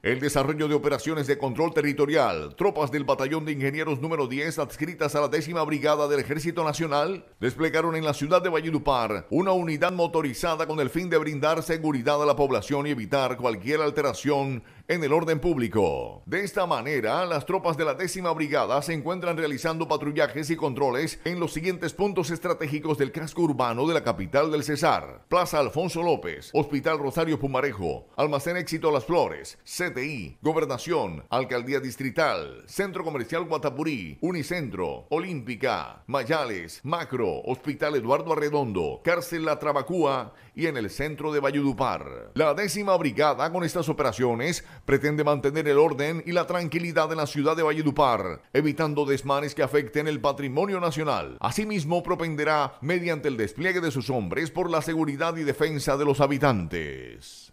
El desarrollo de operaciones de control territorial, tropas del Batallón de Ingenieros número 10 adscritas a la décima brigada del Ejército Nacional, desplegaron en la ciudad de Valledupar una unidad motorizada con el fin de brindar seguridad a la población y evitar cualquier alteración en el orden público. De esta manera, las tropas de la décima brigada se encuentran realizando patrullajes y controles en los siguientes puntos estratégicos del casco urbano de la capital del Cesar. Plaza Alfonso López, Hospital Rosario Pumarejo, Almacén Éxito Las Flores, CTI, Gobernación, Alcaldía Distrital, Centro Comercial Guatapurí, Unicentro, Olímpica, Mayales, Macro, Hospital Eduardo Arredondo, Cárcel La Trabacúa y en el centro de Valledupar. La décima brigada con estas operaciones pretende mantener el orden y la tranquilidad en la ciudad de Valledupar, evitando desmanes que afecten el patrimonio nacional. Asimismo, propenderá mediante el despliegue de sus hombres por la seguridad y defensa de los habitantes.